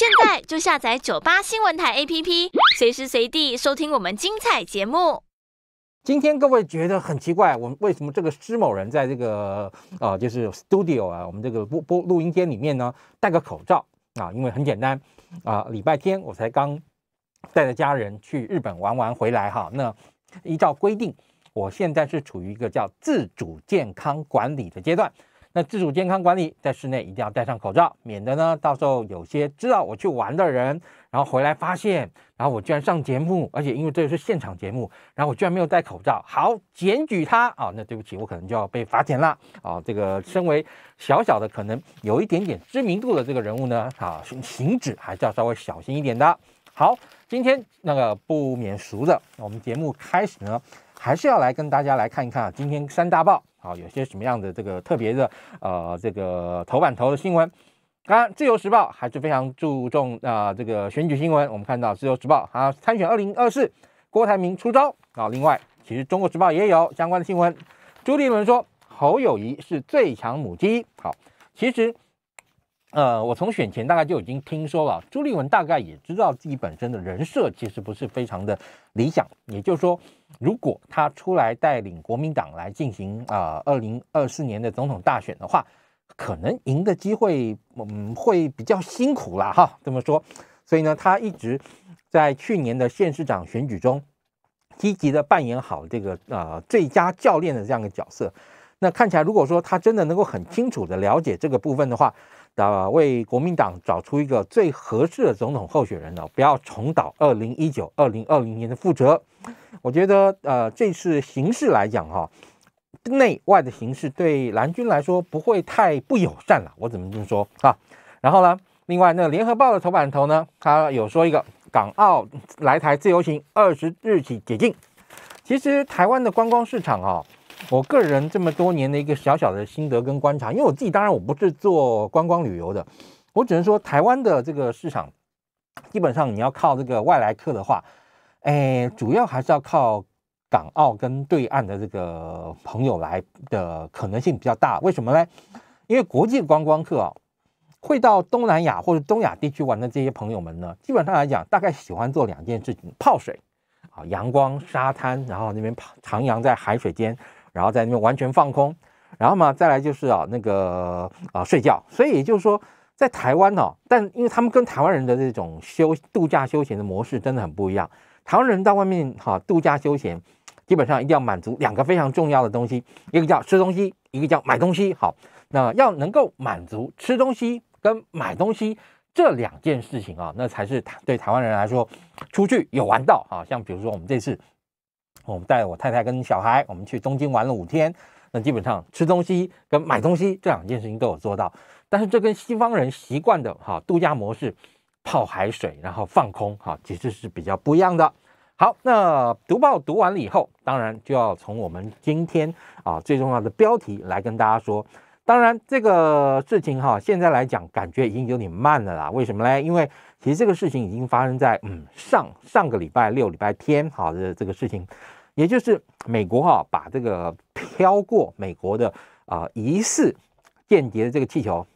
现在就下载九八新闻台 APP，随时随地收听我们精彩节目。今天各位觉得很奇怪，我们为什么这个施某人在这个呃，就是 studio 啊，我们这个播播录音间里面呢，戴个口罩啊？因为很简单啊，礼拜天我才刚带着家人去日本玩完回来哈。那依照规定，我现在是处于一个叫自主健康管理的阶段。那自主健康管理，在室内一定要戴上口罩，免得呢，到时候有些知道我去玩的人，然后回来发现，然后我居然上节目，而且因为这是现场节目，然后我居然没有戴口罩，好，检举他啊，那对不起，我可能就要被罚钱了啊。这个身为小小的可能有一点点知名度的这个人物呢，啊，行行止还是要稍微小心一点的。好，今天那个不免俗的，我们节目开始呢，还是要来跟大家来看一看啊，今天三大报。好，有些什么样的这个特别的，呃，这个头版头的新闻？当然，《自由时报》还是非常注重啊，这个选举新闻。我们看到《自由时报》啊，参选二零二四，郭台铭出招。啊。另外，其实《中国时报》也有相关的新闻。朱立伦说，侯友谊是最强母鸡。好，其实。呃，我从选前大概就已经听说了，朱立文大概也知道自己本身的人设其实不是非常的理想，也就是说，如果他出来带领国民党来进行啊二零二四年的总统大选的话，可能赢的机会嗯会比较辛苦啦。哈，这么说，所以呢，他一直在去年的县市长选举中积极的扮演好这个呃最佳教练的这样的角色，那看起来如果说他真的能够很清楚的了解这个部分的话。吧，为国民党找出一个最合适的总统候选人呢？不要重蹈二零一九、二零二零年的覆辙。我觉得，呃，这次形势来讲，哈，内外的形势对蓝军来说不会太不友善了。我怎么这么说啊？然后呢？另外，那联合报的头版头呢，他有说一个港澳来台自由行二十日起解禁。其实，台湾的观光市场啊。我个人这么多年的一个小小的心得跟观察，因为我自己当然我不是做观光旅游的，我只能说台湾的这个市场，基本上你要靠这个外来客的话，哎，主要还是要靠港澳跟对岸的这个朋友来的可能性比较大。为什么呢？因为国际观光客啊，会到东南亚或者东亚地区玩的这些朋友们呢，基本上来讲，大概喜欢做两件事情：泡水啊，阳光沙滩，然后那边徜徉在海水间。然后在那边完全放空，然后嘛，再来就是啊那个啊睡觉。所以也就是说，在台湾呢，但因为他们跟台湾人的这种休度假休闲的模式真的很不一样。台湾人在外面哈度假休闲，基本上一定要满足两个非常重要的东西，一个叫吃东西，一个叫买东西。好，那要能够满足吃东西跟买东西这两件事情啊，那才是对台湾人来说出去有玩到啊。像比如说我们这次。我们带我太太跟小孩，我们去东京玩了五天，那基本上吃东西跟买东西这两件事情都有做到，但是这跟西方人习惯的哈度假模式，泡海水然后放空哈，其实是比较不一样的。好，那读报读完了以后，当然就要从我们今天啊最重要的标题来跟大家说，当然这个事情哈，现在来讲感觉已经有点慢了啦。为什么嘞？因为其实这个事情已经发生在嗯上上个礼拜六礼拜天，好的这个事情，也就是美国哈把这个飘过美国的啊疑似间谍的这个气球，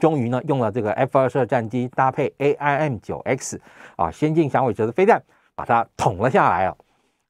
终于呢用了这个 F 二十二战机搭配 AIM 九 X 啊先进响尾蛇的飞弹把它捅了下来啊。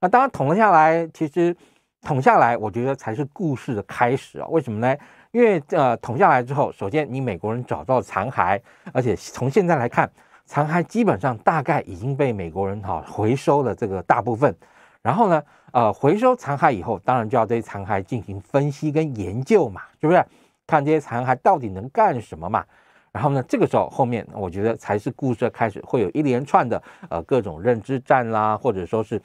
那当然捅了下来，其实捅下来我觉得才是故事的开始啊。为什么呢？因为呃捅下来之后，首先你美国人找到残骸，而且从现在来看。残骸基本上大概已经被美国人哈回收了这个大部分，然后呢，呃，回收残骸以后，当然就要对残骸进行分析跟研究嘛，是不是？看这些残骸到底能干什么嘛？然后呢，这个时候后面我觉得才是故事开始，会有一连串的呃各种认知战啦，或者说是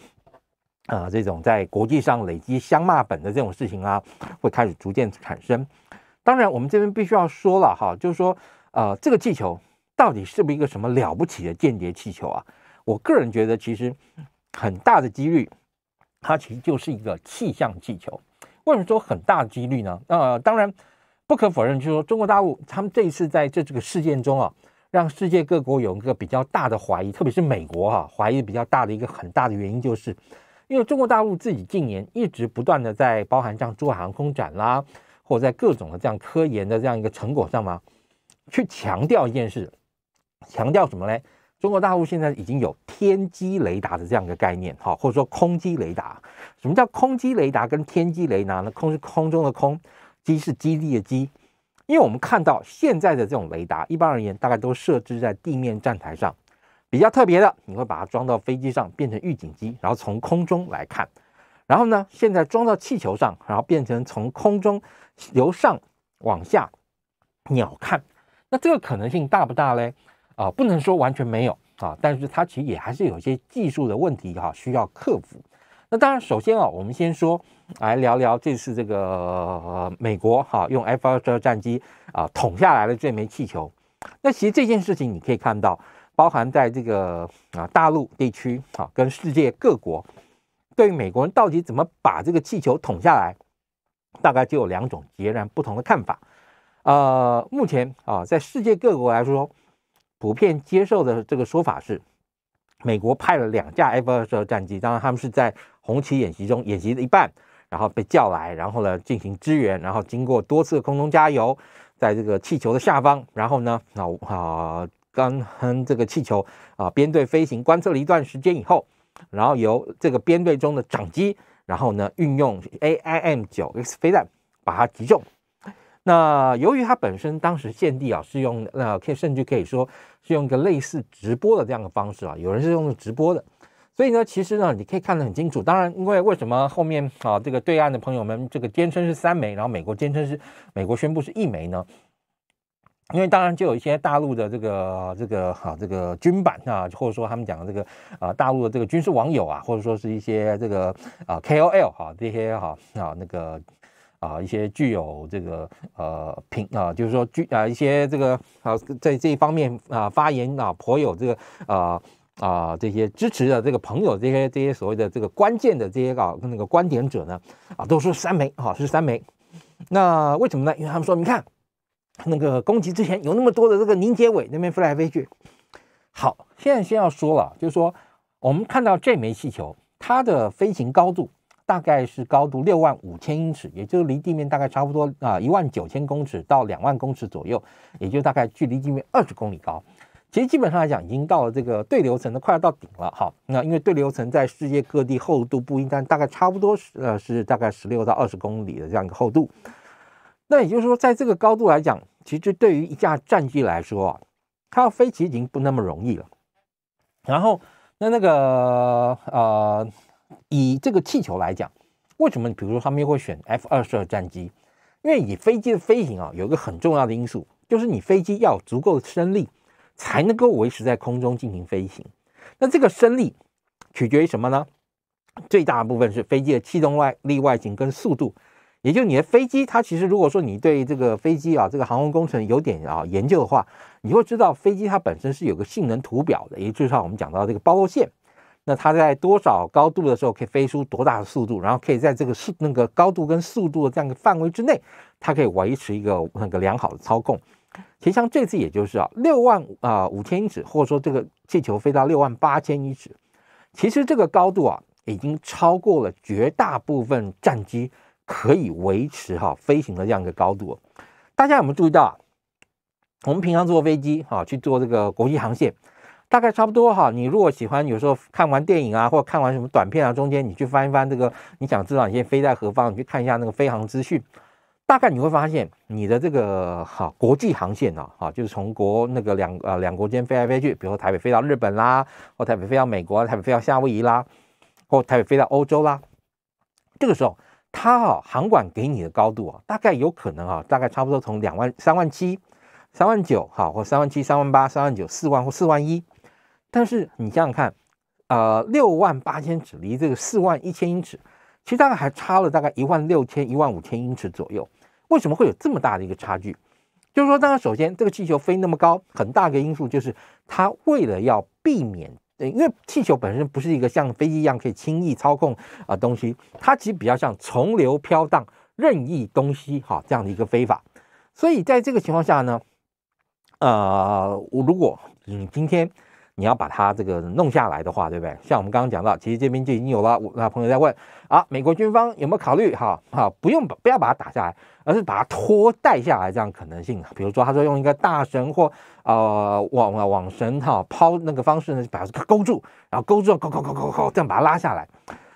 啊这种在国际上累积相骂本的这种事情啊，会开始逐渐产生。当然，我们这边必须要说了哈，就是说呃这个气球。到底是不是一个什么了不起的间谍气球啊？我个人觉得，其实很大的几率，它其实就是一个气象气球。为什么说很大的几率呢？呃，当然不可否认，就是说中国大陆他们这一次在这这个事件中啊，让世界各国有一个比较大的怀疑，特别是美国哈，怀疑比较大的一个很大的原因，就是因为中国大陆自己近年一直不断的在包含像珠海航空展啦，或者在各种的这样科研的这样一个成果上嘛，去强调一件事。强调什么嘞？中国大陆现在已经有天基雷达的这样一个概念，哈，或者说空基雷达。什么叫空基雷达跟天基雷达呢？空是空中的空，基是基地的基。因为我们看到现在的这种雷达，一般而言大概都设置在地面站台上。比较特别的，你会把它装到飞机上变成预警机，然后从空中来看。然后呢，现在装到气球上，然后变成从空中由上往下鸟看。那这个可能性大不大嘞？啊，不能说完全没有啊，但是它其实也还是有一些技术的问题哈，需要克服。那当然，首先啊，我们先说，来聊聊这次这个美国哈用 F22 战机啊捅下来的这枚气球。那其实这件事情你可以看到，包含在这个啊大陆地区哈跟世界各国，对于美国人到底怎么把这个气球捅下来，大概就有两种截然不同的看法。呃，目前啊，在世界各国来说。普遍接受的这个说法是，美国派了两架 F-22 战机，当然他们是在红旗演习中演习的一半，然后被叫来，然后呢进行支援，然后经过多次空中加油，在这个气球的下方，然后呢，那啊跟这个气球啊编队飞行，观测了一段时间以后，然后由这个编队中的掌机，然后呢运用 AIM-9X 飞弹把它击中。那由于它本身当时限地啊，是用呃，可以甚至可以说是用一个类似直播的这样的方式啊，有人是用直播的，所以呢，其实呢，你可以看得很清楚。当然，因为为什么后面啊，这个对岸的朋友们这个坚称是三枚，然后美国坚称是美国宣布是一枚呢？因为当然就有一些大陆的这个这个哈这个军版啊，或者说他们讲的这个啊大陆的这个军事网友啊，或者说是一些这个啊 KOL 哈这些哈啊那个。啊，一些具有这个呃品啊，就是说具啊一些这个啊，在这一方面啊发言啊颇有这个啊啊这些支持的这个朋友，这些这些所谓的这个关键的这些啊那个观点者呢，啊，都是三枚啊是三枚。那为什么呢？因为他们说，你看那个攻击之前有那么多的这个凝结尾那边飞来飞去。好，现在先要说了，就是说我们看到这枚气球，它的飞行高度。大概是高度六万五千英尺，也就是离地面大概差不多啊一万九千公尺到两万公尺左右，也就大概距离地面二十公里高。其实基本上来讲，已经到了这个对流层的快要到顶了哈。那因为对流层在世界各地厚度不一，但大概差不多是呃是大概十六到二十公里的这样一个厚度。那也就是说，在这个高度来讲，其实对于一架战机来说啊，它要飞其实已经不那么容易了。然后那那个呃。以这个气球来讲，为什么？比如说，他们又会选 F 二十二战机？因为以飞机的飞行啊，有一个很重要的因素，就是你飞机要足够升力，才能够维持在空中进行飞行。那这个升力取决于什么呢？最大的部分是飞机的气动外力外形跟速度。也就你的飞机，它其实如果说你对这个飞机啊，这个航空工程有点啊研究的话，你会知道飞机它本身是有个性能图表的，也就是像我们讲到这个包络线。那它在多少高度的时候可以飞出多大的速度，然后可以在这个速那个高度跟速度的这样一个范围之内，它可以维持一个那个良好的操控。其实像这次，也就是啊六万啊五千英尺，或者说这个气球飞到六万八千英尺，其实这个高度啊已经超过了绝大部分战机可以维持哈飞行的这样一个高度。大家有没有注意到啊？我们平常坐飞机啊，去坐这个国际航线。大概差不多哈，你如果喜欢，有时候看完电影啊，或看完什么短片啊，中间你去翻一翻这个，你想知道你现在飞在何方，你去看一下那个飞航资讯。大概你会发现，你的这个哈国际航线呢，哈就是从国那个两呃两国间飞来飞去，比如说台北飞到日本啦，或台北飞到美国，台北飞到夏威夷啦，或台北飞到欧洲啦。这个时候，它哈航管给你的高度啊，大概有可能啊，大概差不多从两万、三万七、三万九，好，或三万七、三万八、三万九、四万或四万一。但是你想想看，呃，六万八千尺离这个四万一千英尺，其实大概还差了大概一万六千、一万五千英尺左右。为什么会有这么大的一个差距？就是说，当然，首先这个气球飞那么高，很大的因素就是它为了要避免，因为气球本身不是一个像飞机一样可以轻易操控啊东西，它其实比较像从流飘荡、任意东西哈这样的一个飞法。所以在这个情况下呢，呃，我如果你今天。你要把它这个弄下来的话，对不对？像我们刚刚讲到，其实这边就已经有了。我那朋友在问啊，美国军方有没有考虑哈？哈，不用不不要把它打下来，而是把它拖带下来这样可能性啊。比如说，他说用一个大绳或呃网网绳哈抛那个方式呢，把它勾住，然后勾住勾勾勾勾勾，这样把它拉下来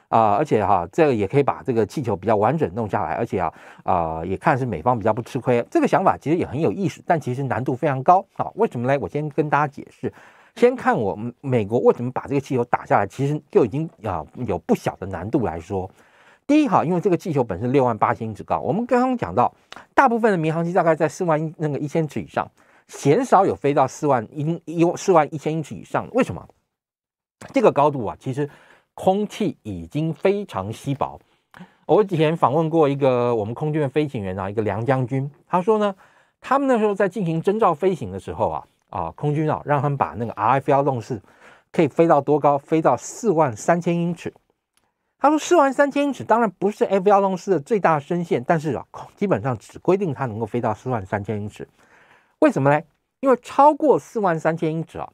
啊。而且哈，这个也可以把这个气球比较完整弄下来，而且啊啊也看是美方比较不吃亏。这个想法其实也很有意思，但其实难度非常高啊。为什么呢？我先跟大家解释。先看我们美国为什么把这个气球打下来，其实就已经啊有不小的难度来说。第一哈，因为这个气球本身六万八千英尺高，我们刚刚讲到，大部分的民航机大概在四万那个一千尺以上，鲜少有飞到四万英一四万一千英尺以上的。为什么？这个高度啊，其实空气已经非常稀薄。我以前访问过一个我们空军的飞行员啊，一个梁将军，他说呢，他们那时候在进行征兆飞行的时候啊。啊，空军啊，让他们把那个 R F 幺弄式可以飞到多高？飞到四万三千英尺。他说四万三千英尺，当然不是 F 幺弄四的最大升限，但是啊，基本上只规定它能够飞到四万三千英尺。为什么呢？因为超过四万三千英尺啊，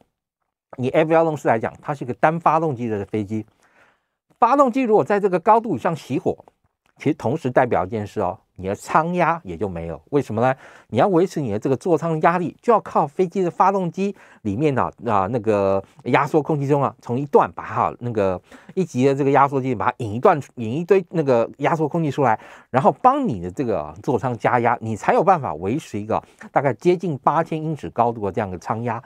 你 F 幺弄四来讲，它是一个单发动机的飞机，发动机如果在这个高度以上熄火，其实同时代表一件事哦。你的舱压也就没有，为什么呢？你要维持你的这个座舱压力，就要靠飞机的发动机里面呢啊那个压缩空气中啊，从一段把它那个一级的这个压缩机把它引一段引一堆那个压缩空气出来，然后帮你的这个座舱加压，你才有办法维持一个大概接近八千英尺高度的这样的舱压。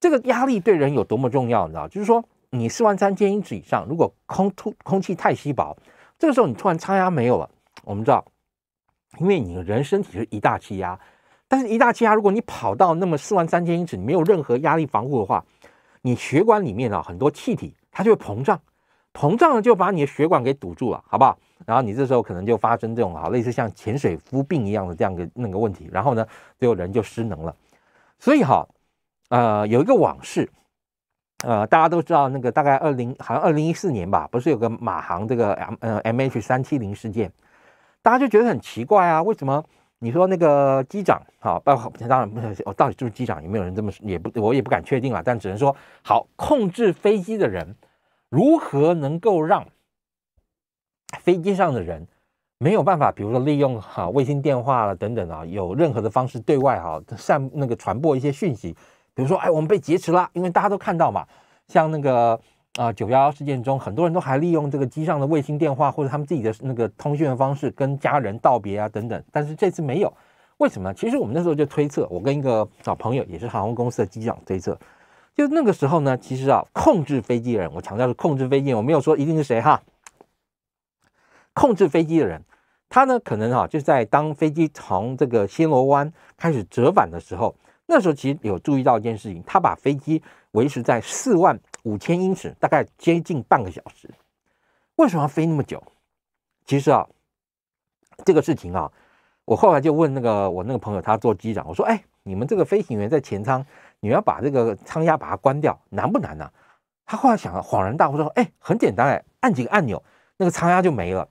这个压力对人有多么重要，你知道？就是说，你四万三千英尺以上，如果空突空气太稀薄，这个时候你突然舱压没有了，我们知道。因为你人身体是一大气压，但是一大气压，如果你跑到那么四万三千英尺，你没有任何压力防护的话，你血管里面啊很多气体，它就会膨胀，膨胀了就把你的血管给堵住了，好不好？然后你这时候可能就发生这种啊类似像潜水夫病一样的这样的那个问题，然后呢，最后人就失能了。所以哈，呃，有一个往事，呃，大家都知道那个大概二零好像二零一四年吧，不是有个马航这个 M 呃 MH 三七零事件。大家就觉得很奇怪啊，为什么你说那个机长？好，当然不是，我到底就是机长，有没有人这么说？也不，我也不敢确定啊。但只能说，好，控制飞机的人如何能够让飞机上的人没有办法，比如说利用哈卫星电话了等等啊，有任何的方式对外哈散那个传播一些讯息，比如说哎，我们被劫持了，因为大家都看到嘛，像那个。啊，九幺幺事件中，很多人都还利用这个机上的卫星电话或者他们自己的那个通讯的方式跟家人道别啊，等等。但是这次没有，为什么呢？其实我们那时候就推测，我跟一个老朋友，也是航空公司的机长推测，就那个时候呢，其实啊，控制飞机的人，我强调是控制飞机，我没有说一定是谁哈。控制飞机的人，他呢可能哈，就是在当飞机从这个暹罗湾开始折返的时候，那时候其实有注意到一件事情，他把飞机维持在四万。五千英尺，大概接近半个小时。为什么要飞那么久？其实啊，这个事情啊，我后来就问那个我那个朋友，他做机长，我说：“哎，你们这个飞行员在前舱，你要把这个舱压把它关掉，难不难呢？”他后来想，恍然大悟说：“哎，很简单哎，按几个按钮，那个舱压就没了。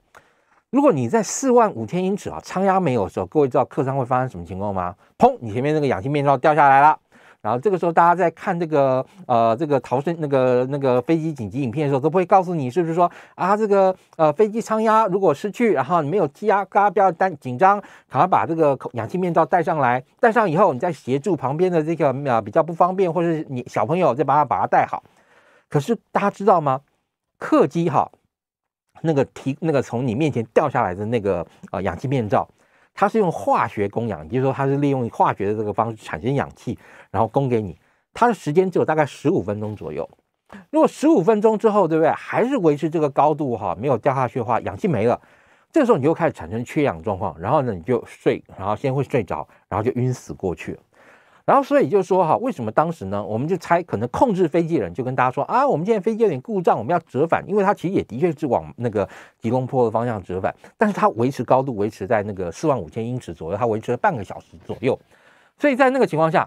如果你在四万五千英尺啊，舱压没有的时候，各位知道客舱会发生什么情况吗？砰，你前面那个氧气面罩掉下来了。”然后这个时候，大家在看这个呃这个逃生那个那个飞机紧急影片的时候，都不会告诉你是不是说啊这个呃飞机舱压如果失去，然后你没有气压，大家不要担紧张，赶快把这个氧气面罩戴上来。戴上以后，你再协助旁边的这个呃比较不方便，或者是你小朋友再帮他把它戴好。可是大家知道吗？客机哈那个提那个从你面前掉下来的那个呃氧气面罩。它是用化学供氧，也就是说它是利用化学的这个方式产生氧气，然后供给你。它的时间只有大概十五分钟左右。如果十五分钟之后，对不对？还是维持这个高度哈，没有掉下去的话，氧气没了，这个时候你就开始产生缺氧状况。然后呢，你就睡，然后先会睡着，然后就晕死过去了。然后，所以就说，哈，为什么当时呢？我们就猜，可能控制飞机的人就跟大家说啊，我们现在飞机有点故障，我们要折返，因为它其实也的确是往那个吉隆坡的方向折返。但是它维持高度，维持在那个四万五千英尺左右，它维持了半个小时左右。所以在那个情况下，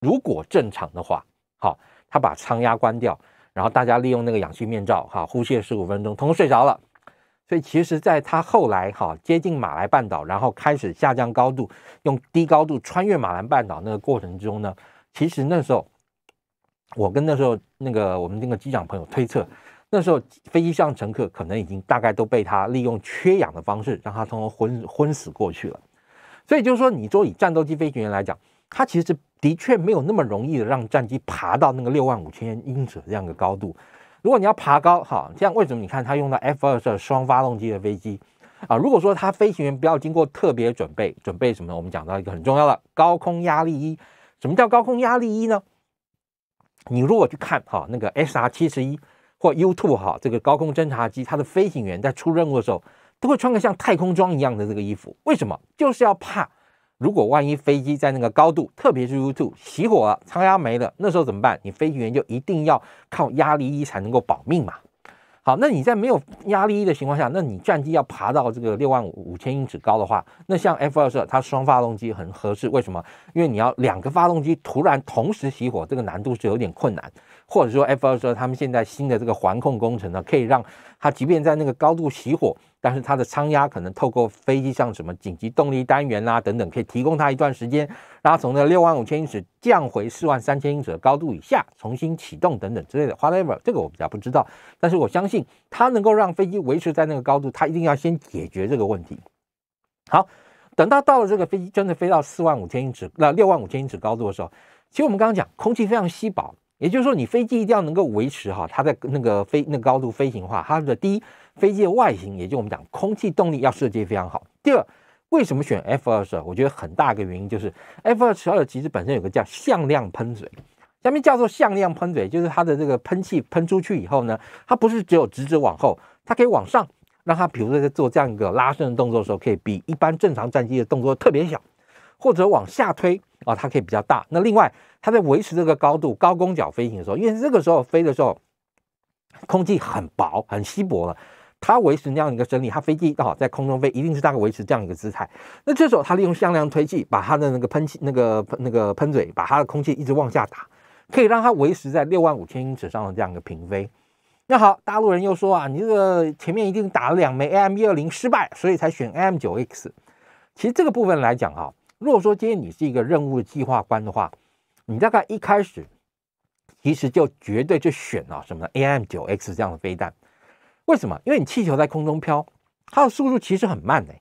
如果正常的话，好，他把舱压关掉，然后大家利用那个氧气面罩哈，呼吸了十五分钟，统统睡着了。所以其实，在他后来哈接近马来半岛，然后开始下降高度，用低高度穿越马来半岛那个过程之中呢，其实那时候，我跟那时候那个我们那个机长朋友推测，那时候飞机上乘客可能已经大概都被他利用缺氧的方式，让他通过昏昏死过去了。所以就是说，你作以战斗机飞行员来讲，他其实的确没有那么容易的让战机爬到那个六万五千英尺这样的高度。如果你要爬高，哈，这样为什么？你看他用到 F 二的双发动机的飞机，啊，如果说他飞行员不要经过特别准备，准备什么？我们讲到一个很重要的高空压力衣。什么叫高空压力衣呢？你如果去看哈那个 SR 七十一或 U two 哈这个高空侦察机，它的飞行员在出任务的时候，都会穿个像太空装一样的这个衣服。为什么？就是要怕。如果万一飞机在那个高度，特别是 u two 熄火了，舱压没了，那时候怎么办？你飞行员就一定要靠压力一才能够保命嘛。好，那你在没有压力一的情况下，那你战机要爬到这个六万五五千英尺高的话，那像 F22 它双发动机很合适，为什么？因为你要两个发动机突然同时熄火，这个难度是有点困难。或者说 F 二说他们现在新的这个环控工程呢，可以让它即便在那个高度熄火，但是它的舱压可能透过飞机上什么紧急动力单元啦等等，可以提供它一段时间，让后从那六万五千英尺降回四万三千英尺的高度以下重新启动等等之类的。Whatever，这个我比较不知道，但是我相信它能够让飞机维持在那个高度，它一定要先解决这个问题。好，等到到了这个飞机真的飞到四万五千英尺那六万五千英尺高度的时候，其实我们刚刚讲空气非常稀薄。也就是说，你飞机一定要能够维持哈，它在那个飞那个高度飞行的话，它的第一，飞机的外形，也就我们讲空气动力要设计非常好。第二，为什么选 F 二十二？我觉得很大一个原因就是 F 二十二其实本身有个叫向量喷嘴，下面叫做向量喷嘴，就是它的这个喷气喷出去以后呢，它不是只有直直往后，它可以往上，让它比如说在做这样一个拉伸的动作的时候，可以比一般正常战机的动作特别小，或者往下推啊，它可以比较大。那另外。它在维持这个高度高弓角飞行的时候，因为这个时候飞的时候，空气很薄、很稀薄了。它维持这样一个升力，它飞机哈在空中飞，一定是大概维持这样一个姿态。那这时候，它利用向量推气，把它的那个喷气、那个那个喷嘴，把它的空气一直往下打，可以让它维持在六万五千英尺上的这样一个平飞。那好，大陆人又说啊，你这个前面一定打了两枚 AM 一二零失败，所以才选 a M 九 X。其实这个部分来讲哈，如果说今天你是一个任务计划官的话，你大概一开始其实就绝对就选了什么 AM 九 X 这样的飞弹，为什么？因为你气球在空中飘，它的速度其实很慢的。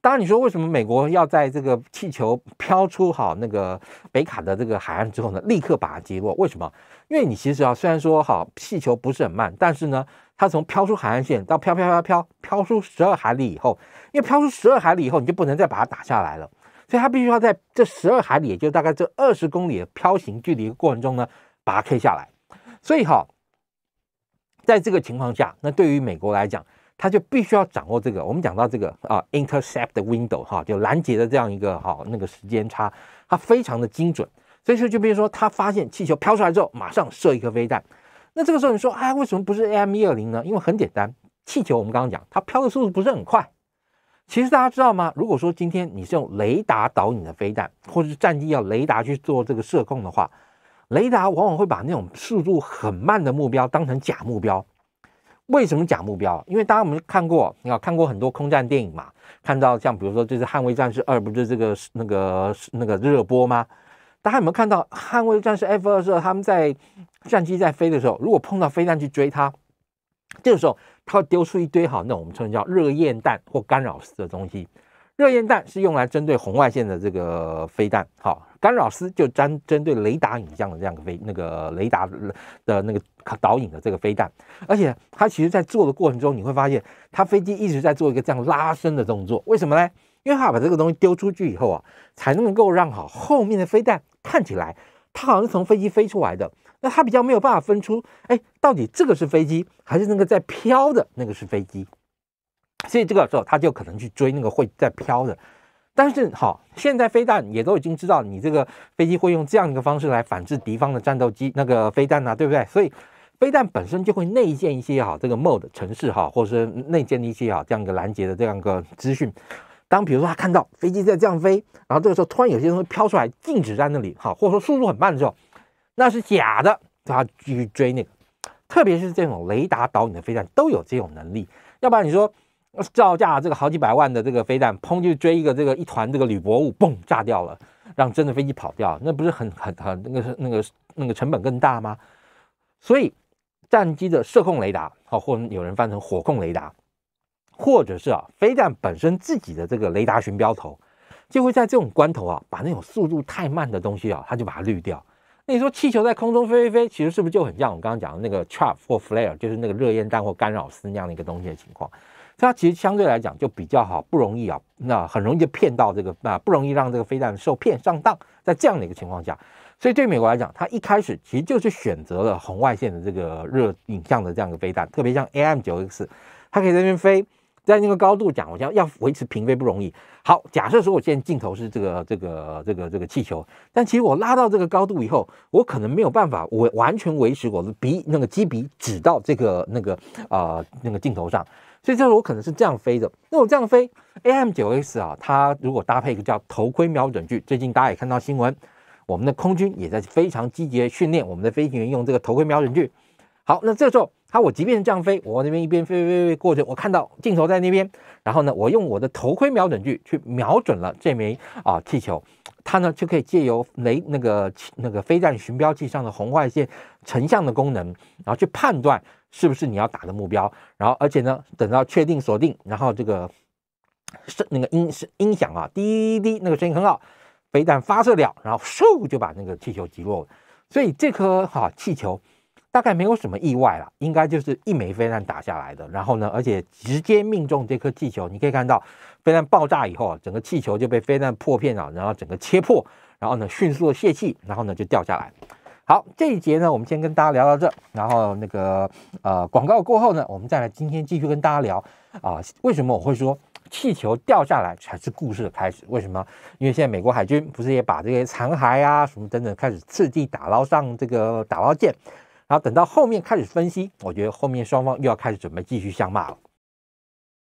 当然你说为什么美国要在这个气球飘出好那个北卡的这个海岸之后呢，立刻把它击落？为什么？因为你其实啊，虽然说哈气球不是很慢，但是呢，它从飘出海岸线到飘飘飘飘飘出十二海里以后，因为飘出十二海里以后，你就不能再把它打下来了。所以它必须要在这十二海里，也就大概这二十公里的漂行距离的过程中呢，把它 K 下来。所以哈，在这个情况下，那对于美国来讲，它就必须要掌握这个。我们讲到这个啊，intercept 的 window 哈，就拦截的这样一个哈那个时间差，它非常的精准。所以说，就比如说，它发现气球飘出来之后，马上射一颗飞弹。那这个时候你说，哎，为什么不是 AM 一二零呢？因为很简单，气球我们刚刚讲，它飘的速度不是很快。其实大家知道吗？如果说今天你是用雷达导引的飞弹，或者是战机要雷达去做这个射控的话，雷达往往会把那种速度很慢的目标当成假目标。为什么假目标？因为大家有没有看过？你要看过很多空战电影嘛？看到像比如说这是《捍卫战士二》，不是这个那个那个热播吗？大家有没有看到《捍卫战士 F 二二》他们在战机在飞的时候，如果碰到飞弹去追它？这个时候，它会丢出一堆好，那我们称为叫热焰弹或干扰丝的东西。热焰弹是用来针对红外线的这个飞弹，好，干扰丝就针针对雷达影像的这样的飞那个雷达的那个导引的这个飞弹。而且它其实在做的过程中，你会发现它飞机一直在做一个这样拉伸的动作。为什么呢？因为它把这个东西丢出去以后啊，才能够让好后面的飞弹看起来它好像是从飞机飞出来的。那他比较没有办法分出，哎，到底这个是飞机还是那个在飘的那个是飞机，所以这个时候他就可能去追那个会在飘的。但是好，现在飞弹也都已经知道你这个飞机会用这样一个方式来反制敌方的战斗机，那个飞弹呢，对不对？所以飞弹本身就会内建一些好这个 mode 城市哈，或者是内建一些好这样一个拦截的这样一个资讯。当比如说他看到飞机在这样飞，然后这个时候突然有些东西飘出来，静止在那里哈，或者说速度很慢的时候。那是假的，他续追那个，特别是这种雷达导引的飞弹都有这种能力，要不然你说造价这个好几百万的这个飞弹，砰就追一个这个一团这个铝箔物，嘣炸掉了，让真的飞机跑掉，那不是很很很那个那个那个成本更大吗？所以战机的射控雷达啊，或者有人翻成火控雷达，或者是啊飞弹本身自己的这个雷达巡标头，就会在这种关头啊，把那种速度太慢的东西啊，他就把它滤掉。那你说气球在空中飞飞飞，其实是不是就很像我们刚刚讲的那个 trap 或 flare，就是那个热烟弹或干扰丝那样的一个东西的情况？它其实相对来讲就比较好，不容易啊，那很容易就骗到这个，那不容易让这个飞弹受骗上当。在这样的一个情况下，所以对美国来讲，它一开始其实就是选择了红外线的这个热影像的这样一个飞弹，特别像 AM 九 X，它可以在那边飞。在那个高度讲，我讲要维持平飞不容易。好，假设说我现在镜头是这个、这个、这个、这个气球，但其实我拉到这个高度以后，我可能没有办法，我完全维持我的鼻那个机鼻指到这个那个啊那个镜头上，所以这时候我可能是这样飞的。那我这样飞，AM9X 啊，它如果搭配一个叫头盔瞄准具，最近大家也看到新闻，我们的空军也在非常积极的训练我们的飞行员用这个头盔瞄准具。好，那这时候，好，我即便是这样飞，我往那边一边飞飞飞飞过去，我看到镜头在那边，然后呢，我用我的头盔瞄准具去瞄准了这枚啊气球，它呢就可以借由雷那个那个飞弹寻标器上的红外线成像的功能，然后去判断是不是你要打的目标，然后而且呢，等到确定锁定，然后这个声那个音声音响啊，滴滴那个声音很好，飞弹发射掉，然后嗖就把那个气球击落了，所以这颗哈气球。大概没有什么意外了，应该就是一枚飞弹打下来的。然后呢，而且直接命中这颗气球。你可以看到飞弹爆炸以后啊，整个气球就被飞弹破片了，然后整个切破，然后呢迅速的泄气，然后呢就掉下来。好，这一节呢，我们先跟大家聊到这。然后那个呃广告过后呢，我们再来今天继续跟大家聊啊，为什么我会说气球掉下来才是故事的开始？为什么？因为现在美国海军不是也把这些残骸啊什么等等开始次第打捞上这个打捞舰？好，等到后面开始分析，我觉得后面双方又要开始准备继续相骂了。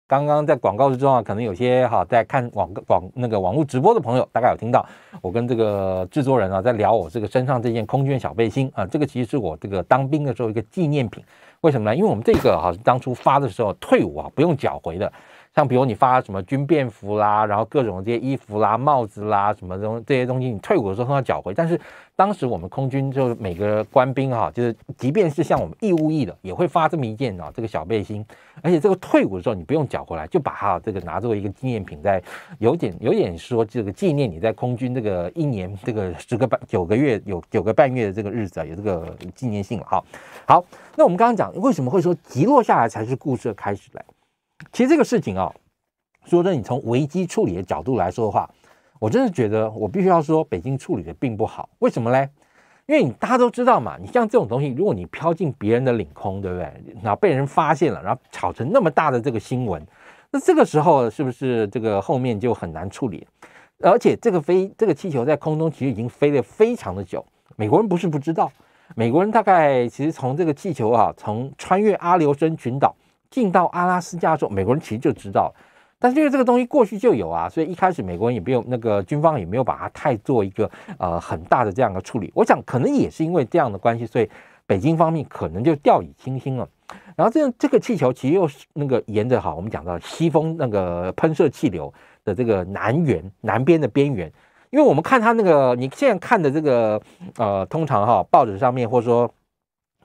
刚刚在广告之中啊，可能有些哈在看网广那个网络直播的朋友，大概有听到我跟这个制作人啊在聊我这个身上这件空军小背心啊，这个其实是我这个当兵的时候一个纪念品。为什么呢？因为我们这个哈当初发的时候退伍啊不用缴回的。像比如你发什么军便服啦，然后各种这些衣服啦、帽子啦，什么东这些东西，你退伍的时候都要缴回。但是当时我们空军就是每个官兵哈，就是即便是像我们义务役的，也会发这么一件啊，这个小背心。而且这个退伍的时候你不用缴回来，就把它这个拿作为一个纪念品，在有点有点说这个纪念你在空军这个一年这个十个半九个月有九个半月的这个日子啊，有这个纪念性了哈。好，那我们刚刚讲为什么会说集落下来才是故事的开始嘞？其实这个事情啊，说的你从危机处理的角度来说的话，我真的觉得我必须要说，北京处理的并不好。为什么嘞？因为你大家都知道嘛，你像这种东西，如果你飘进别人的领空，对不对？然后被人发现了，然后炒成那么大的这个新闻，那这个时候是不是这个后面就很难处理？而且这个飞这个气球在空中其实已经飞了非常的久，美国人不是不知道，美国人大概其实从这个气球啊，从穿越阿留申群岛。进到阿拉斯加的时候，美国人其实就知道了，但是因为这个东西过去就有啊，所以一开始美国人也没有那个军方也没有把它太做一个呃很大的这样的处理。我想可能也是因为这样的关系，所以北京方面可能就掉以轻心了。然后这样这个气球其实又是那个沿着哈我们讲到西风那个喷射气流的这个南缘南边的边缘，因为我们看它那个你现在看的这个呃通常哈报纸上面或者说。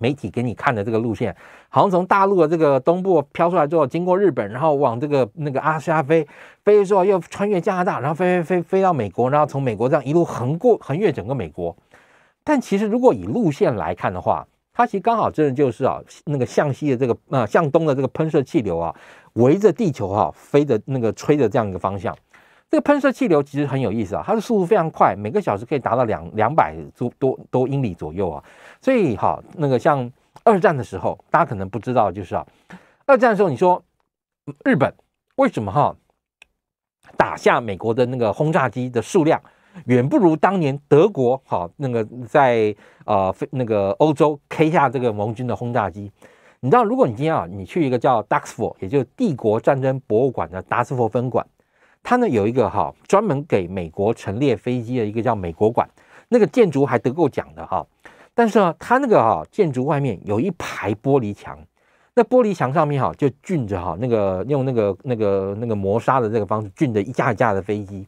媒体给你看的这个路线，好像从大陆的这个东部飘出来之后，经过日本，然后往这个那个阿斯阿飞飞时候又穿越加拿大，然后飞飞飞飞到美国，然后从美国这样一路横过、横越整个美国。但其实如果以路线来看的话，它其实刚好真的就是啊，那个向西的这个、呃向东的这个喷射气流啊，围着地球哈飞着那个吹着这样一个方向。这个喷射气流其实很有意思啊，它的速度非常快，每个小时可以达到两两百多多多英里左右啊。所以哈，那个像二战的时候，大家可能不知道，就是啊，二战的时候，你说日本为什么哈打下美国的那个轰炸机的数量远不如当年德国哈那个在呃那个欧洲 K 下这个盟军的轰炸机？你知道，如果你今天啊，你去一个叫 Duxford，也就是帝国战争博物馆的达斯佛分馆。它呢有一个哈专门给美国陈列飞机的一个叫美国馆，那个建筑还得过奖的哈。但是呢，它那个哈建筑外面有一排玻璃墙，那玻璃墙上面哈就俊着哈那个用那个那个那个磨砂的这个方式俊着一架一架的飞机。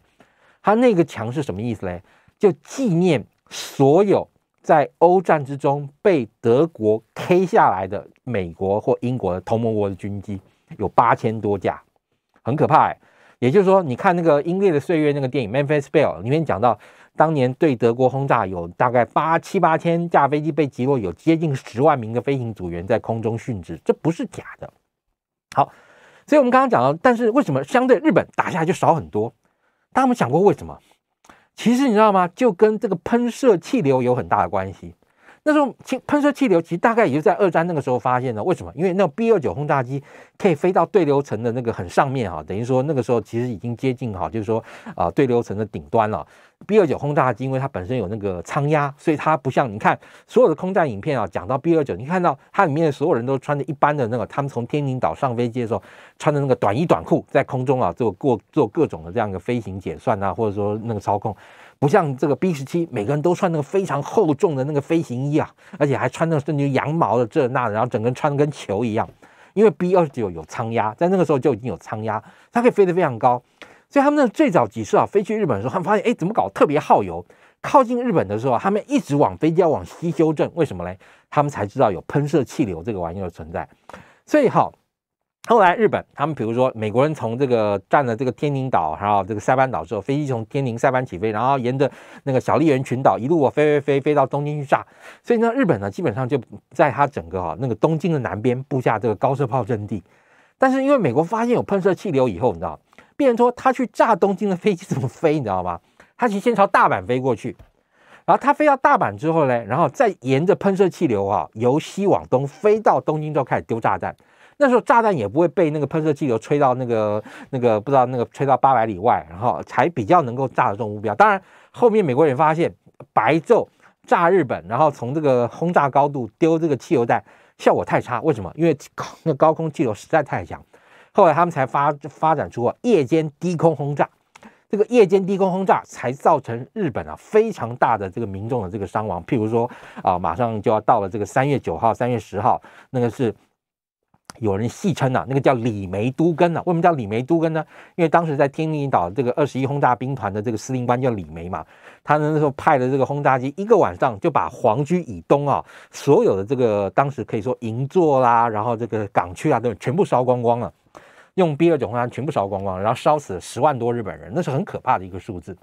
它那个墙是什么意思嘞？就纪念所有在欧战之中被德国 K 下来的美国或英国的同盟国的军机，有八千多架，很可怕哎。也就是说，你看那个《英烈的岁月》那个电影《Memphis b e l l 里面讲到当年对德国轰炸有大概八七八千架飞机被击落，有接近十万名的飞行组员在空中殉职，这不是假的。好，所以我们刚刚讲到，但是为什么相对日本打下来就少很多？大家有想过为什么？其实你知道吗？就跟这个喷射气流有很大的关系。那时候喷喷射气流其实大概也就在二战那个时候发现的。为什么？因为那 B 二九轰炸机可以飞到对流层的那个很上面哈，等于说那个时候其实已经接近哈，就是说啊对流层的顶端了。B 二九轰炸机因为它本身有那个舱压，所以它不像你看所有的空战影片啊，讲到 B 二九，你看到它里面的所有人都穿着一般的那个，他们从天宁岛上飞机的时候穿的那个短衣短裤，在空中啊做过做各种的这样的飞行解算啊，或者说那个操控。不像这个 B 十七，每个人都穿那个非常厚重的那个飞行衣啊，而且还穿的是牛羊毛的这那的，然后整个穿的跟球一样。因为 B 二九有舱压，在那个时候就已经有舱压，它可以飞得非常高。所以他们呢，最早几次啊飞去日本的时候，他们发现哎怎么搞特别耗油？靠近日本的时候，他们一直往飞机要往西修正，为什么嘞？他们才知道有喷射气流这个玩意儿的存在。所以哈。后来，日本他们比如说美国人从这个占了这个天宁岛，然后这个塞班岛之后，飞机从天宁塞班起飞，然后沿着那个小笠原群岛一路飞飞飞飞到东京去炸。所以呢，日本呢基本上就在他整个啊那个东京的南边布下这个高射炮阵地。但是因为美国发现有喷射气流以后，你知道，变成说他去炸东京的飞机怎么飞，你知道吗？他其实先朝大阪飞过去，然后他飞到大阪之后呢，然后再沿着喷射气流啊由西往东飞到东京之后开始丢炸弹。那时候炸弹也不会被那个喷射气流吹到那个那个不知道那个吹到八百里外，然后才比较能够炸得中目标。当然后面美国人发现白昼炸日本，然后从这个轰炸高度丢这个汽油弹效果太差。为什么？因为那高空气流实在太强。后来他们才发发展出啊夜间低空轰炸。这个夜间低空轰炸才造成日本啊非常大的这个民众的这个伤亡。譬如说啊马上就要到了这个三月九号、三月十号那个是。有人戏称啊，那个叫李梅都根啊，为什么叫李梅都根呢？因为当时在天宁岛这个二十一轰炸兵团的这个司令官叫李梅嘛，他那时候派的这个轰炸机一个晚上就把皇居以东啊所有的这个当时可以说银座啦，然后这个港区啊都全部烧光光了，用 B 二九轰炸全部烧光光，然后烧死了十万多日本人，那是很可怕的一个数字。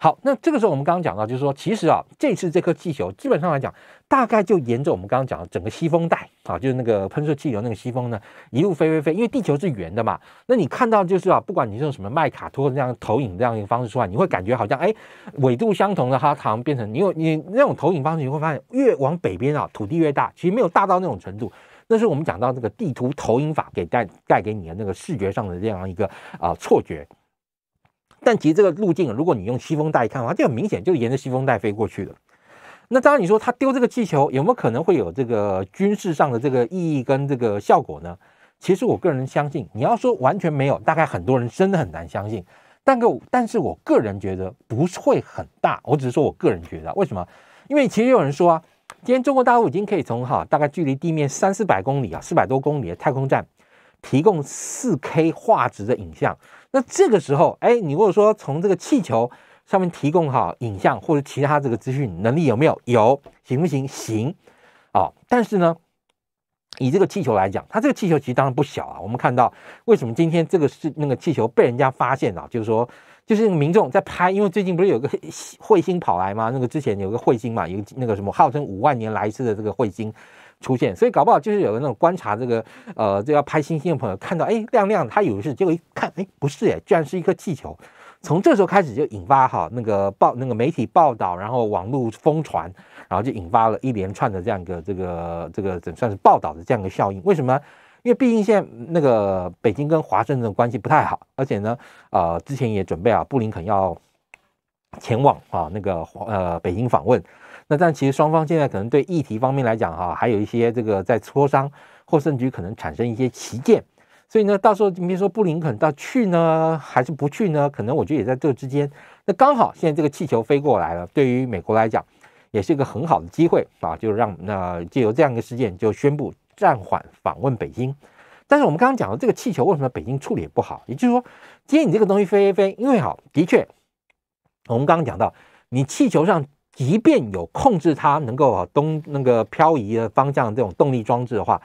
好，那这个时候我们刚刚讲到，就是说，其实啊，这次这颗气球基本上来讲，大概就沿着我们刚刚讲的整个西风带啊，就是那个喷射气球那个西风呢，一路飞飞飞。因为地球是圆的嘛，那你看到就是啊，不管你用什么麦卡托这样投影这样一个方式出来，你会感觉好像哎，纬度相同的它好像变成，你有你那种投影方式，你会发现越往北边啊，土地越大，其实没有大到那种程度。那是我们讲到这个地图投影法给带带给你的那个视觉上的这样一个啊错觉。但其实这个路径，如果你用西风带看的话，就很明显，就是沿着西风带飞过去的。那当然，你说他丢这个气球有没有可能会有这个军事上的这个意义跟这个效果呢？其实我个人相信，你要说完全没有，大概很多人真的很难相信。但个，但是我个人觉得不会很大。我只是说我个人觉得，为什么？因为其实有人说啊，今天中国大陆已经可以从哈，大概距离地面三四百公里啊，四百多公里的太空站，提供四 K 画质的影像。那这个时候，哎，你如果说从这个气球上面提供好影像或者其他这个资讯能力有没有？有，行不行？行，啊！但是呢，以这个气球来讲，它这个气球其实当然不小啊。我们看到为什么今天这个是那个气球被人家发现了，就是说，就是民众在拍，因为最近不是有个彗星跑来吗？那个之前有个彗星嘛，有那个什么号称五万年来一次的这个彗星。出现，所以搞不好就是有的那种观察这个，呃，就要拍星星的朋友看到，哎，亮亮他以为是，结果一看，哎，不是，哎，居然是一颗气球。从这时候开始就引发哈那个报那个媒体报道，然后网络疯传，然后就引发了一连串的这样一个这个这个怎算是报道的这样一个效应？为什么？因为毕竟现那个北京跟华盛顿关系不太好，而且呢，呃，之前也准备啊，布林肯要前往啊那个呃北京访问。那但其实双方现在可能对议题方面来讲哈，还有一些这个在磋商，甚至于可能产生一些歧见，所以呢，到时候你比如说布林肯到去呢还是不去呢，可能我觉得也在这之间。那刚好现在这个气球飞过来了，对于美国来讲也是一个很好的机会啊，就让那借由这样一个事件就宣布暂缓访问北京。但是我们刚刚讲的这个气球为什么北京处理不好？也就是说，今天你这个东西飞飞飞，因为好，的确我们刚刚讲到，你气球上。即便有控制它能够东那个漂移的方向这种动力装置的话，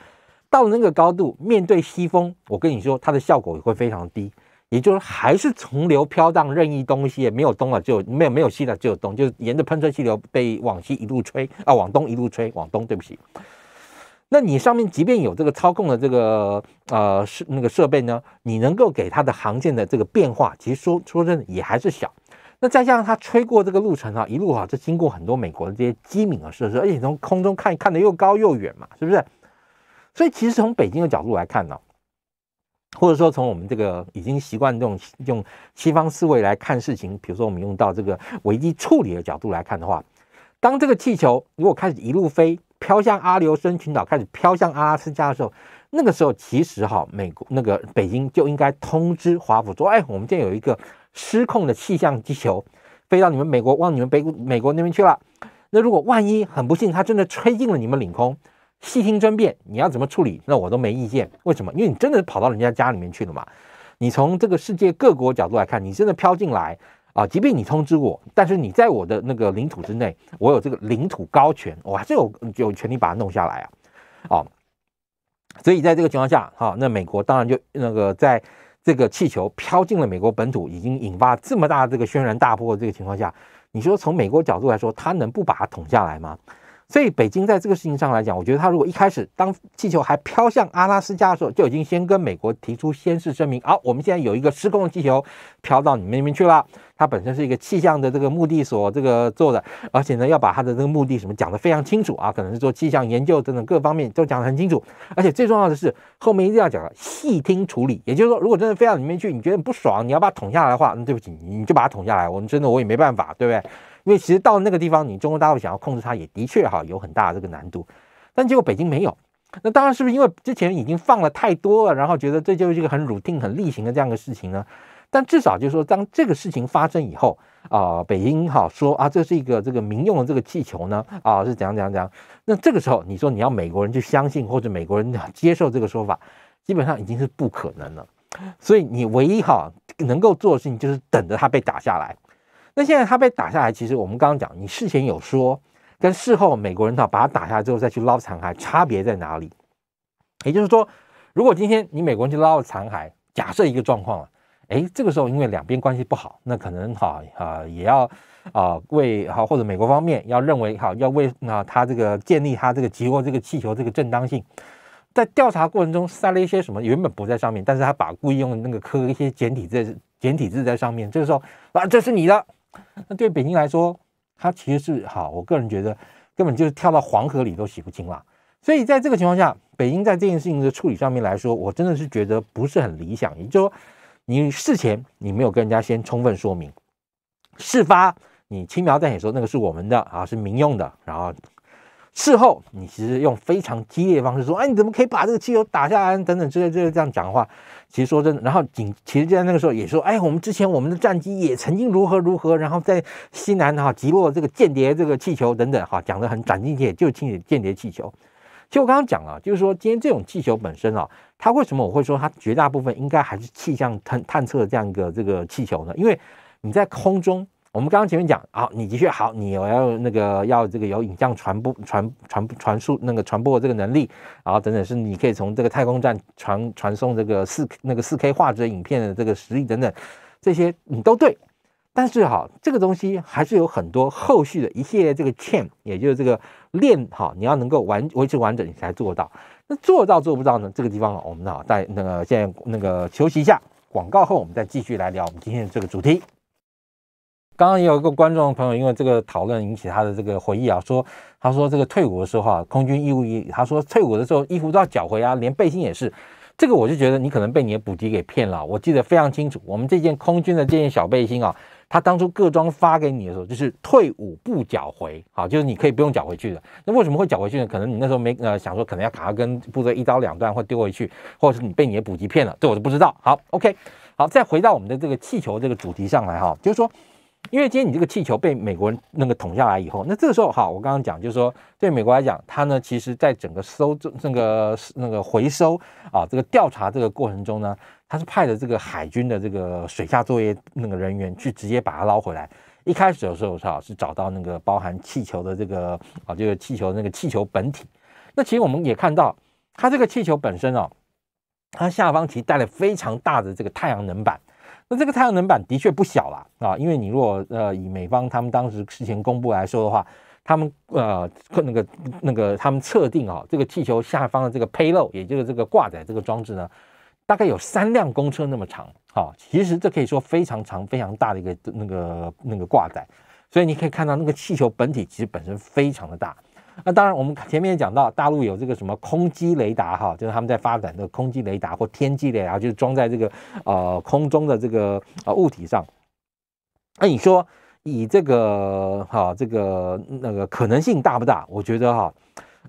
到了那个高度，面对西风，我跟你说，它的效果也会非常低。也就是还是从流飘荡，任意东西也没有东了，就没有没有西了，只有东，就是沿着喷射气流被往西一路吹啊，往东一路吹，往东。对不起，那你上面即便有这个操控的这个呃设那个设备呢，你能够给它的航线的这个变化，其实说说真的也还是小。那再加上它吹过这个路程啊，一路啊就经过很多美国的这些机敏的设施，而且从空中看看的又高又远嘛，是不是？所以其实从北京的角度来看呢，或者说从我们这个已经习惯这种用西方思维来看事情，比如说我们用到这个危机处理的角度来看的话，当这个气球如果开始一路飞飘向阿留申群岛，开始飘向阿拉斯加的时候，那个时候其实哈，美国那个北京就应该通知华府说，哎，我们这有一个。失控的气象气球飞到你们美国，往你们北美国那边去了。那如果万一很不幸，它真的吹进了你们领空，细听尊辩，你要怎么处理？那我都没意见。为什么？因为你真的跑到人家家里面去了嘛。你从这个世界各国角度来看，你真的飘进来啊！即便你通知我，但是你在我的那个领土之内，我有这个领土高权，我还是有有权利把它弄下来啊！啊，所以在这个情况下，哈，那美国当然就那个在。这个气球飘进了美国本土，已经引发这么大这个轩然大波这个情况下，你说从美国角度来说，他能不把它捅下来吗？所以北京在这个事情上来讲，我觉得他如果一开始当气球还飘向阿拉斯加的时候，就已经先跟美国提出先事声明，啊，我们现在有一个失控的气球飘到你们那边去了，它本身是一个气象的这个目的所这个做的，而且呢要把它的这个目的什么讲得非常清楚啊，可能是做气象研究等等各方面都讲得很清楚，而且最重要的是后面一定要讲细听处理，也就是说如果真的飞到里面去，你觉得不爽，你要把它捅下来的话，那对不起，你就把它捅下来，我们真的我也没办法，对不对？因为其实到了那个地方，你中国大陆想要控制它，也的确哈有很大的这个难度。但结果北京没有，那当然是不是因为之前已经放了太多了，然后觉得这就是一个很 routine、很例行的这样的事情呢？但至少就是说，当这个事情发生以后啊，北京哈说啊，这是一个这个民用的这个气球呢，啊是怎怎样样怎样？那这个时候你说你要美国人去相信或者美国人接受这个说法，基本上已经是不可能了。所以你唯一哈能够做的事情就是等着它被打下来。那现在他被打下来，其实我们刚刚讲，你事前有说，跟事后美国人哈把他打下来之后再去捞残骸，差别在哪里？也就是说，如果今天你美国人去捞了残骸，假设一个状况了，哎，这个时候因为两边关系不好，那可能哈啊也要啊为哈或者美国方面要认为哈要为那他这个建立他这个极右这个气球这个正当性，在调查过程中塞了一些什么原本不在上面，但是他把故意用那个刻一些简体字简体字在上面，这个时候啊这是你的。那对北京来说，它其实是好，我个人觉得根本就是跳到黄河里都洗不清了。所以在这个情况下，北京在这件事情的处理上面来说，我真的是觉得不是很理想。也就是说，你事前你没有跟人家先充分说明，事发你轻描淡写说那个是我们的啊，是民用的，然后事后你其实用非常激烈的方式说，哎，你怎么可以把这个汽油打下来？等等，之类之类这样讲话。其实说真，的，然后警其实就在那个时候也说，哎，我们之前我们的战机也曾经如何如何，然后在西南哈击落这个间谍这个气球等等哈，讲的很斩钉截铁，就是间谍间谍气球。其实我刚刚讲了，就是说今天这种气球本身啊，它为什么我会说它绝大部分应该还是气象探探测这样一个这个气球呢？因为你在空中。我们刚刚前面讲，好，你的确好，你有要那个要这个有影像传播传传传输那个传播的这个能力，然后等等是你可以从这个太空站传传送这个四那个四 K 画质的影片的这个实力等等，这些你都对，但是哈，这个东西还是有很多后续的一系列这个 chain，也就是这个链哈，你要能够完维持完整你才做到，那做到做不到呢？这个地方我们呢，在那个现在那个休息一下，广告后我们再继续来聊我们今天的这个主题。当然有一个观众朋友，因为这个讨论引起他的这个回忆啊，说他说这个退伍的时候啊，空军义务衣，他说退伍的时候衣服都要缴回啊，连背心也是。这个我就觉得你可能被你的补给给骗了。我记得非常清楚，我们这件空军的这件小背心啊，他当初各装发给你的时候，就是退伍不缴回，好，就是你可以不用缴回去的。那为什么会缴回去呢？可能你那时候没呃想说，可能要卡跟部队一刀两断，或丢回去，或者是你被你的补给骗了，这我就不知道。好，OK，好，再回到我们的这个气球这个主题上来哈，就是说。因为今天你这个气球被美国人那个捅下来以后，那这个时候哈，我刚刚讲就是说，对美国来讲，它呢，其实在整个收这那个那个回收啊，这个调查这个过程中呢，它是派的这个海军的这个水下作业那个人员去直接把它捞回来。一开始的时候哈，是找到那个包含气球的这个啊，就是气球那个气球本体。那其实我们也看到，它这个气球本身啊，它下方其实带了非常大的这个太阳能板。那这个太阳能板的确不小了啊，因为你如果呃以美方他们当时事前公布来说的话，他们呃那个那个他们测定啊，这个气球下方的这个 payload，也就是这个挂载这个装置呢，大概有三辆公车那么长啊。其实这可以说非常长、非常大的一个那个那个挂载，所以你可以看到那个气球本体其实本身非常的大。那当然，我们前面讲到大陆有这个什么空基雷达哈，就是他们在发展的空基雷达或天基雷达，就是装在这个呃空中的这个啊物体上。那你说以这个哈这个那个可能性大不大？我觉得哈，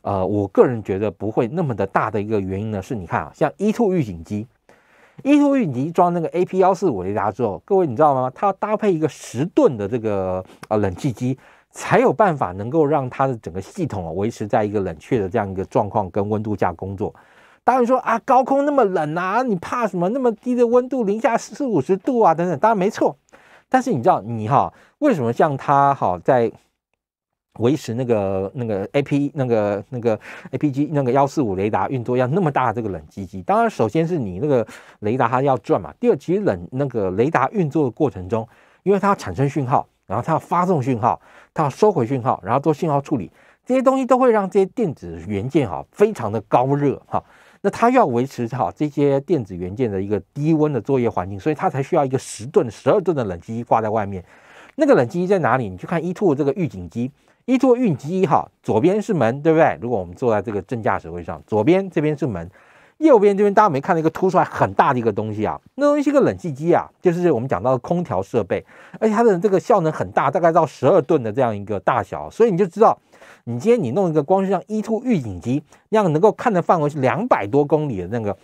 呃，我个人觉得不会那么的大的一个原因呢，是你看啊，像 two 预警机，two 预警机装那个 AP 幺四五雷达之后，各位你知道吗？它要搭配一个十吨的这个啊冷气机。才有办法能够让它的整个系统啊维持在一个冷却的这样一个状况跟温度下工作。当然说啊，高空那么冷啊，你怕什么？那么低的温度，零下四五十度啊，等等。当然没错，但是你知道你哈，为什么像它哈在维持那个那个 AP 那个那个 APG 那个幺四五雷达运作要那么大这个冷机机？当然，首先是你那个雷达它要转嘛。第二，其实冷那个雷达运作的过程中，因为它产生讯号。然后它要发送讯号，它要收回讯号，然后做信号处理，这些东西都会让这些电子元件哈非常的高热哈。那它要维持好这些电子元件的一个低温的作业环境，所以它才需要一个十吨、十二吨的冷机挂在外面。那个冷机在哪里？你去看 E two 这个预警机，e t 一预运机哈，左边是门，对不对？如果我们坐在这个正驾驶位上，左边这边是门。右边这边大家没看到一个凸出来很大的一个东西啊，那东西是个冷气机啊，就是我们讲到的空调设备，而且它的这个效能很大，大概到十二吨的这样一个大小，所以你就知道，你今天你弄一个，光是像 E2 预警机那样能够看的范围是两百多公里的那个，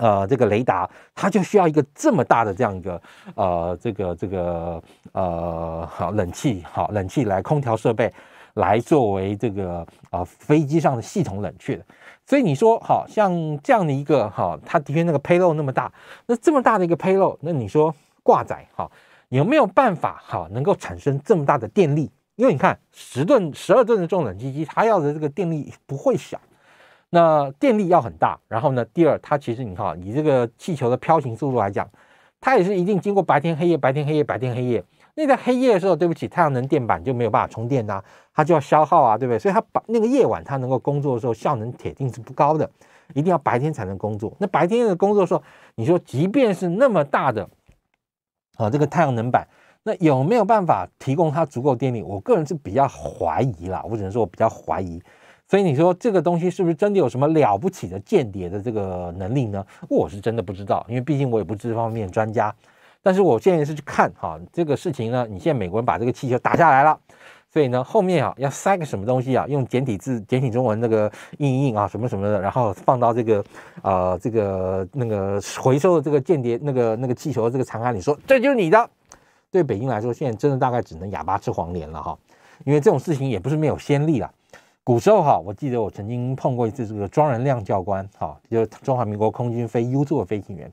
呃，这个雷达，它就需要一个这么大的这样一个，呃，这个这个呃，好冷气，好冷气来空调设备来作为这个啊飞机上的系统冷却的。所以你说，好像这样的一个哈，它的确那个 payload 那么大，那这么大的一个 payload，那你说挂载哈，有没有办法哈，能够产生这么大的电力？因为你看十吨、十二吨的重冷机机，它要的这个电力不会小，那电力要很大。然后呢，第二，它其实你看，你这个气球的飘行速度来讲，它也是一定经过白天黑夜、白天黑夜、白天黑夜。那在黑夜的时候，对不起，太阳能电板就没有办法充电呐，它就要消耗啊，对不对？所以它把那个夜晚它能够工作的时候，效能铁定是不高的，一定要白天才能工作。那白天的工作的时候，你说即便是那么大的啊这个太阳能板，那有没有办法提供它足够电力？我个人是比较怀疑啦，我只能说我比较怀疑。所以你说这个东西是不是真的有什么了不起的间谍的这个能力呢？我是真的不知道，因为毕竟我也不知这方面专家。但是我建议是去看哈这个事情呢，你现在美国人把这个气球打下来了，所以呢后面啊要塞个什么东西啊，用简体字、简体中文那个印印啊什么什么的，然后放到这个呃这个那个回收的这个间谍那个那个气球这个残骸里，说这就是你的。对北京来说，现在真的大概只能哑巴吃黄连了哈，因为这种事情也不是没有先例了。古时候哈，我记得我曾经碰过一次这个庄仁亮教官哈，就是中华民国空军飞 U 座飞行员，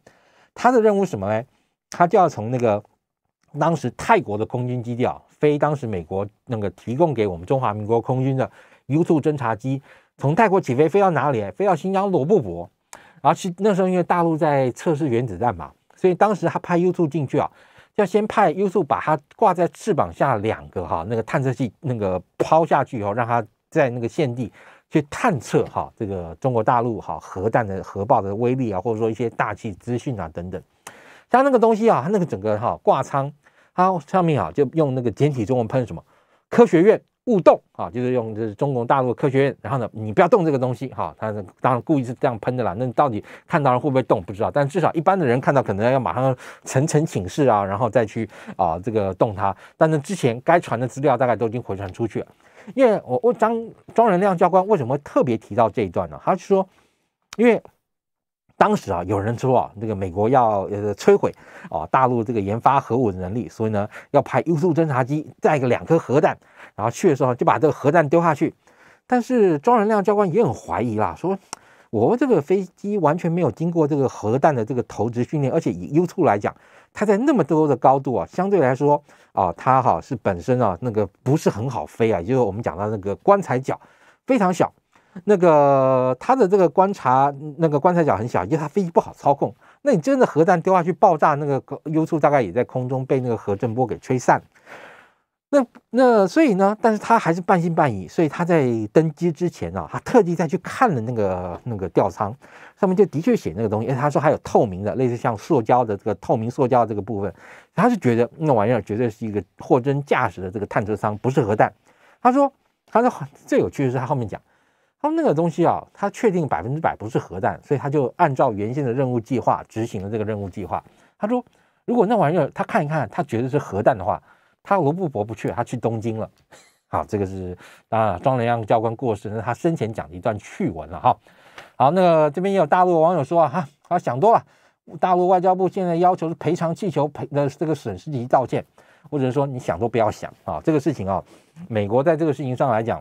他的任务什么嘞？他就要从那个当时泰国的空军基地啊，飞当时美国那个提供给我们中华民国空军的 U2 侦察机，从泰国起飞，飞到哪里？飞到新疆罗布泊，然后去那时候因为大陆在测试原子弹嘛，所以当时他派 U2 进去啊，要先派 U2 把它挂在翅膀下两个哈那个探测器那个抛下去以后，让它在那个现地去探测哈这个中国大陆哈核弹的核爆的威力啊，或者说一些大气资讯啊等等。他那个东西啊，它那个整个哈挂仓，他上面啊就用那个简体中文喷什么科学院勿动啊，就是用就是中国大陆科学院，然后呢你不要动这个东西哈，他当然故意是这样喷的啦。那你到底看到了会不会动不知道，但至少一般的人看到可能要马上层层请示啊，然后再去啊这个动它。但是之前该传的资料大概都已经回传出去了。因为我我张庄仁亮教官为什么特别提到这一段呢？他是说因为。当时啊，有人说啊，这个美国要呃摧毁啊大陆这个研发核武的能力，所以呢，要派 u 速侦察机带个两颗核弹，然后去的时候就把这个核弹丢下去。但是庄仁亮教官也很怀疑啦，说我们这个飞机完全没有经过这个核弹的这个投掷训练，而且以 U2 来讲，它在那么多的高度啊，相对来说啊，它哈是本身啊那个不是很好飞啊，就是我们讲到那个棺材角非常小。那个他的这个观察，那个观察角很小，因为他飞机不好操控。那你真的核弹丢下去爆炸，那个优处大概也在空中被那个核震波给吹散。那那所以呢，但是他还是半信半疑，所以他在登机之前啊，他特地再去看了那个那个吊舱，上面就的确写那个东西。他说还有透明的，类似像塑胶的这个透明塑胶这个部分，他是觉得那玩意儿绝对是一个货真价实的这个探测舱，不是核弹。他说，他说最有趣的是他后面讲。他们那个东西啊，他确定百分之百不是核弹，所以他就按照原先的任务计划执行了这个任务计划。他说，如果那玩意儿他看一看，他觉得是核弹的话，他罗布泊不去，他去东京了。好，这个是啊，庄良教官过世，那他生前讲的一段趣闻了。哈，好，那个这边也有大陆网友说啊，哈，他想多了。大陆外交部现在要求是赔偿气球赔的这个损失及道歉，或者说你想都不要想啊，这个事情啊，美国在这个事情上来讲。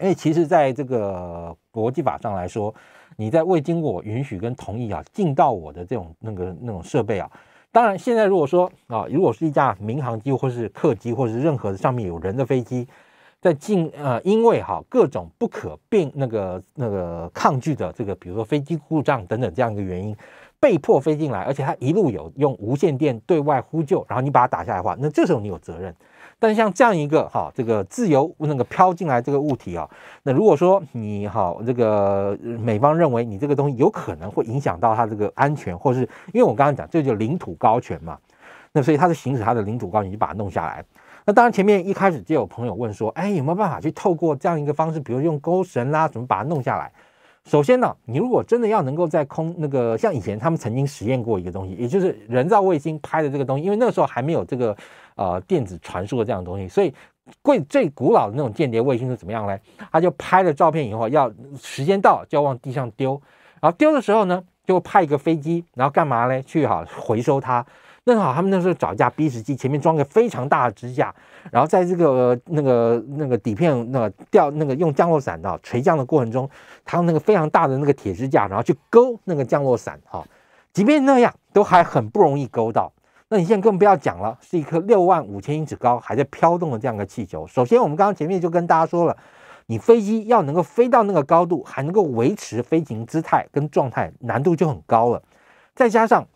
因为其实，在这个国际法上来说，你在未经我允许跟同意啊，进到我的这种那个那种设备啊，当然，现在如果说啊，如果是一架民航机或是客机，或是任何上面有人的飞机，在进呃，因为哈各种不可并那个那个抗拒的这个，比如说飞机故障等等这样一个原因，被迫飞进来，而且它一路有用无线电对外呼救，然后你把它打下来的话，那这时候你有责任。但像这样一个哈，这个自由那个飘进来这个物体啊，那如果说你哈这个美方认为你这个东西有可能会影响到它这个安全，或是因为我刚刚讲这就领土高权嘛，那所以它是行使它的领土高权就把它弄下来。那当然前面一开始就有朋友问说，哎，有没有办法去透过这样一个方式，比如用钩绳啦，怎么把它弄下来？首先呢，你如果真的要能够在空那个像以前他们曾经实验过一个东西，也就是人造卫星拍的这个东西，因为那时候还没有这个呃电子传输的这样的东西，所以贵最古老的那种间谍卫星是怎么样嘞？他就拍了照片以后，要时间到就要往地上丢，然后丢的时候呢，就派一个飞机，然后干嘛嘞？去哈回收它。那好，他们那时候找架 B 十七，前面装个非常大的支架，然后在这个那个那个底片那个掉那个用降落伞的垂降的过程中，他用那个非常大的那个铁支架，然后去勾那个降落伞哈，即便那样都还很不容易勾到。那你现在更不要讲了，是一颗六万五千英尺高还在飘动的这样的气球。首先，我们刚刚前面就跟大家说了，你飞机要能够飞到那个高度，还能够维持飞行姿态跟状态，难度就很高了，再加上。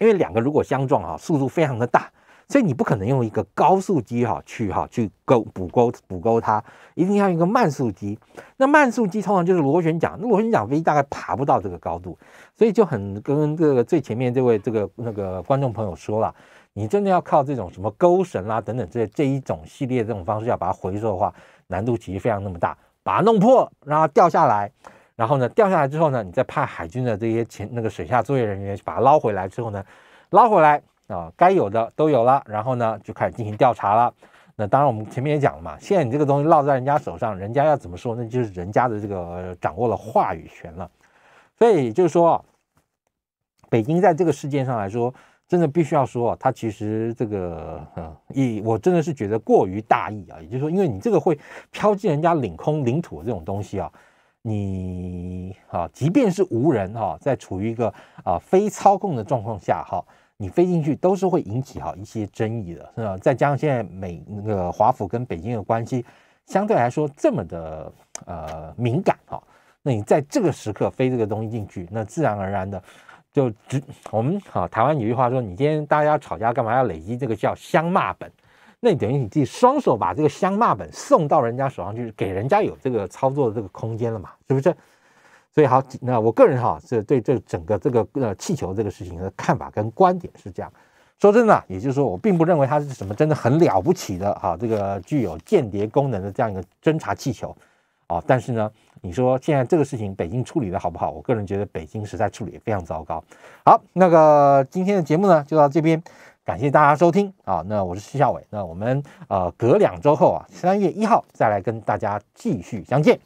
因为两个如果相撞哈，速度非常的大，所以你不可能用一个高速机哈去哈去勾补勾补勾它，一定要用一个慢速机。那慢速机通常就是螺旋桨，螺旋桨飞机大概爬不到这个高度，所以就很跟这个最前面这位这个那个观众朋友说了，你真的要靠这种什么勾绳啦等等这这一种系列这种方式要把它回收的话，难度其实非常那么大，把它弄破，然后掉下来。然后呢，掉下来之后呢，你再派海军的这些潜那个水下作业人员去把它捞回来之后呢，捞回来啊，该有的都有了。然后呢，就开始进行调查了。那当然，我们前面也讲了嘛，现在你这个东西落在人家手上，人家要怎么说？那就是人家的这个掌握了话语权了。所以就是说，北京在这个事件上来说，真的必须要说，他其实这个呃，义，我真的是觉得过于大意啊。也就是说，因为你这个会飘进人家领空、领土这种东西啊。你啊，即便是无人哈，在处于一个啊非操控的状况下哈，你飞进去都是会引起哈一些争议的。是吧？再加上现在美那个华府跟北京的关系相对来说这么的呃敏感哈，那你在这个时刻飞这个东西进去，那自然而然的就只我们哈台湾有句话说，你今天大家吵架干嘛要累积这个叫相骂本。那你等于你自己双手把这个香辣本送到人家手上去，给人家有这个操作的这个空间了嘛？是不是？所以好，那我个人哈，这对这整个这个呃气球这个事情的看法跟观点是这样。说真的，也就是说，我并不认为它是什么真的很了不起的哈，这个具有间谍功能的这样一个侦察气球啊。但是呢，你说现在这个事情北京处理的好不好？我个人觉得北京实在处理非常糟糕。好，那个今天的节目呢，就到这边。感谢大家收听啊，那我是徐孝伟，那我们呃隔两周后啊，三月一号再来跟大家继续相见。